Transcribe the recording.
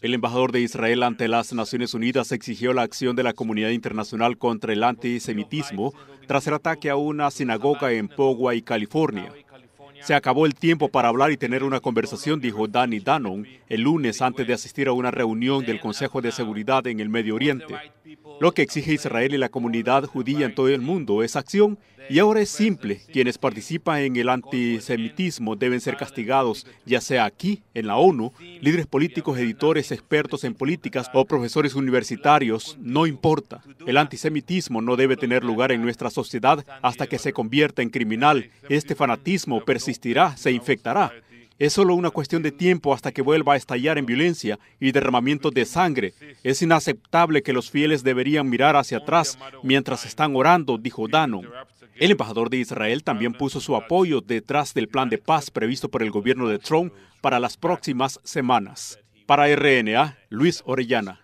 El embajador de Israel ante las Naciones Unidas exigió la acción de la comunidad internacional contra el antisemitismo tras el ataque a una sinagoga en Poway, California. Se acabó el tiempo para hablar y tener una conversación, dijo Danny Danon, el lunes antes de asistir a una reunión del Consejo de Seguridad en el Medio Oriente. Lo que exige Israel y la comunidad judía en todo el mundo es acción y ahora es simple. Quienes participan en el antisemitismo deben ser castigados, ya sea aquí, en la ONU, líderes políticos, editores, expertos en políticas o profesores universitarios, no importa. El antisemitismo no debe tener lugar en nuestra sociedad hasta que se convierta en criminal. Este fanatismo persistirá, se infectará. Es solo una cuestión de tiempo hasta que vuelva a estallar en violencia y derramamiento de sangre. Es inaceptable que los fieles deberían mirar hacia atrás mientras están orando, dijo Dano. El embajador de Israel también puso su apoyo detrás del plan de paz previsto por el gobierno de Trump para las próximas semanas. Para RNA, Luis Orellana.